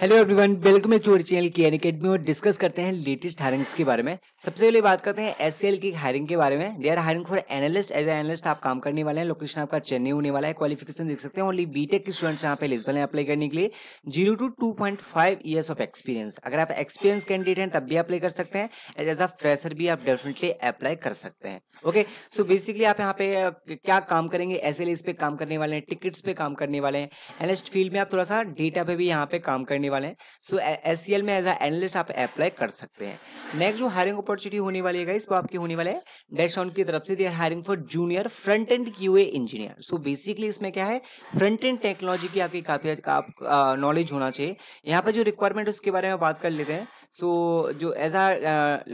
Hello everyone welcome back to our channel K N academy और discuss करते हैं latest hirings के बारे में सबसे पहले बात करते हैं एस की हायरिंग के बारे में they are hiring for analyst as analyst आप काम करने वाले हैं लोकेशन आपका चेन्नई होने वाला है क्वालिफिकेशन देख सकते हैं ओनली बीटेक के स्टूडेंट्स यहाँ पे एलिजिबल है अप्लाई करने के लिए zero to two point years of experience अगर आप एक्सपीरियंस कैंडिडेट हैं तब भी अप्लाई कर सकते हैं एज एज अ फ्रेशर भी आप डेफिनेटली अप्लाई कर सकते हैं ओके सो बेसिकली आप यहाँ पे क्या काम करेंगे एस पे काम करने वाले हैं टिकट्स पे काम करने वाले हैं एनलिस्ट फील्ड में आप थोड़ा सा डेटा पे भी यहाँ पे काम करने करने वाले हैं सो एस सी एल में एज एनलिस्ट आप अप्लाई कर सकते हैं नेक्स्ट जो हायरिंग अपॉर्चुनिटी होने वाली है इस वो आपकी होने वाले है ऑन की तरफ से they are hiring for junior front end Q engineer so basically इसमें क्या है फ्रंट एंड टेक्नोलॉजी की आपकी काफ़ी आप नॉलेज होना चाहिए यहाँ पर जो रिक्वायरमेंट उसके बारे में बात कर लेते हैं सो जो as a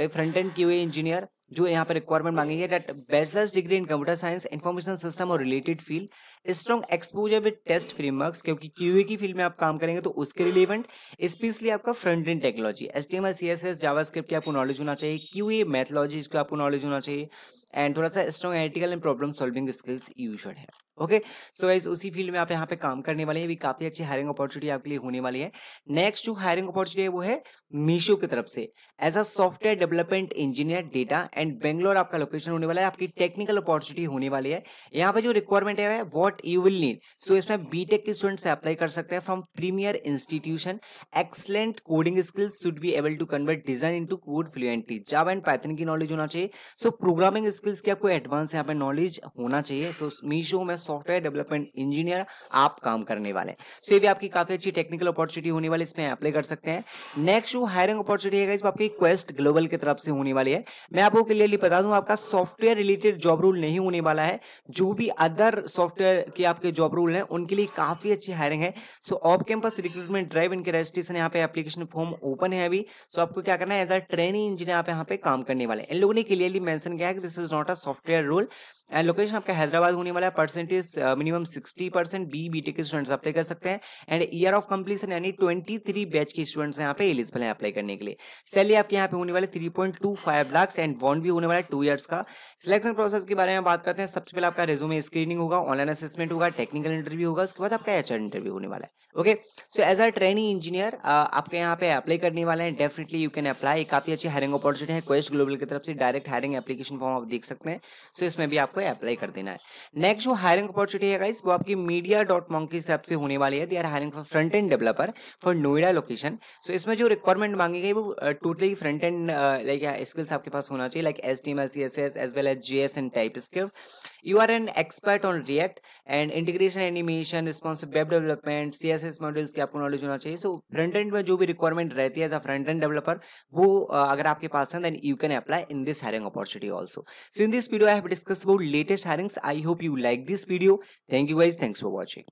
like front end Q engineer जो यहाँ पर रिक्वायरमेंट मांगेंगे that bachelor's degree in computer science information system और related field strong exposure with test frameworks क्योंकि क्यूए की फील्ड में आप काम करेंगे तो उसके रिलेवेंट स्पेशली आपका front end technology H T M L C S S JavaScript की आपको नॉलेज होना चाहिए क्यूए मैथोलॉजी इसका आपको नॉलेज होना चाहिए एंड थोड़ा सा strong analytical and problem solving skills used है ओके सो एज उसी फील्ड में आप यहाँ पे काम करने वाले हैं भी काफी अच्छी हायरिंग अपॉर्चुनिटी आपके लिए होने वाली है नेक्स्ट जो हायरिंग अपॉर्चुनिटी है वो है मीशो की तरफ से as a software development engineer data and Bangalore आपका लोकेशन होने वाला है आपकी टेक्निकल अपॉर्चुनिटी होने वाली है यहाँ पे जो रिक्वायरमेंट है what you will need so इसमें बीटेक के स्टूडेंट्स अप्लाई कर सकते हैं from premier institution excellent coding skills should be able to convert design into code fluently Java and Python की नॉलेज होना चाहिए सो प्रोग्रामिंग स्किल्स की आपको एडवांस यहाँ पे नॉलेज होना चाहिए सो मीशो में सॉफ्टवेयर डेवलपमेंट इंजीनियर आप काम करने वाले हैं सो ये भी आपकी काफी अच्छी टेक्निकल अपॉर्चुनिटी होने वाली इसमें अप्लाई कर सकते हैं नेक्स्ट जो हायरिंग अपॉर्चुनिटी है आपकी क्वेस्ट ग्लोबल की तरफ से होने वाली है मैं आपको क्लियरली बता दूं आपका सॉफ्टवेयर रिलेटेड जॉब रूल नहीं होने वाला है जो भी अदर सॉफ्टवेयर के आपके जॉब रूल हैं उनके लिए काफी अच्छी हायरिंग है so off campus recruitment drive इनके रजिस्ट्रेशन यहाँ पे एप्लीकेशन फॉर्म ओपन है अभी सो आपको क्या करना है एज अ ट्रेनिंग इंजीनियर आप यहाँ पे काम करने वाले इन लोगों ने क्लियरली मैंशन किया है कि this is not a software role and location आपका हैदराबाद होने वाला है percentage is minimum sixty percent B B के स्टूडेंट्स अप्लाई कर सकते हैं एंड ईयर ऑफ कंप्लीशन यानी ट्वेंटी थ्री बैच के स्टूडेंट्स यहाँ पे एलिजिबल है अप्लाई करने के लिए सैलरी आपके यहाँ पे होने वाले three point two five lakh and bond भी होने वाला टू ईयर्स का सिलेक्शन प्रोसेस के बारे में बात करते हैं सबसे पहले आपका रेज्यूमे स्क्रीनिंग होगा ऑनलाइन असेसमेंट होगा टेक्निकल इंटरव्यू होगा उसके बाद आपका एच इंटरव्यू होने वाला है okay so as a training engineer आपके यहाँ पे अप्लाई करने वाले हैं डेफिनेटली यू कैन अप्लाई काफी अच्छी हायरिंग अपॉर्चुनिटी है क्वेस्ट ग्लोबल की तरफ से डायरेक्ट हायरिंग एप्लीकेशन फॉर्म आप देख सकते हैं सो so, इसमें भी आपको अप्लाई कर देना है नेक्स्ट जो हायरिंग हायरिंग अपॉर्चुनिटी है गाइस वो आपकी मीडिया डॉट मॉन्ग की तरफ से होने वाली है they are hiring for front end developer for Noida location so इसमें जो रिक्वायरमेंट मांगी गई वो totally front end like skills आपके पास होना चाहिए like H T M L C S S as well as J S and TypeScript an expert on React and integration animation integration web development C S S models की आपको knowledge होना चाहिए so front end में जो भी requirement रहती है as a front end developer वो अगर आपके पास है then you can apply in this hiring opportunity also so in this video I have discuss about latest hirings I hope you like this video. Thank you guys. Thanks for watching.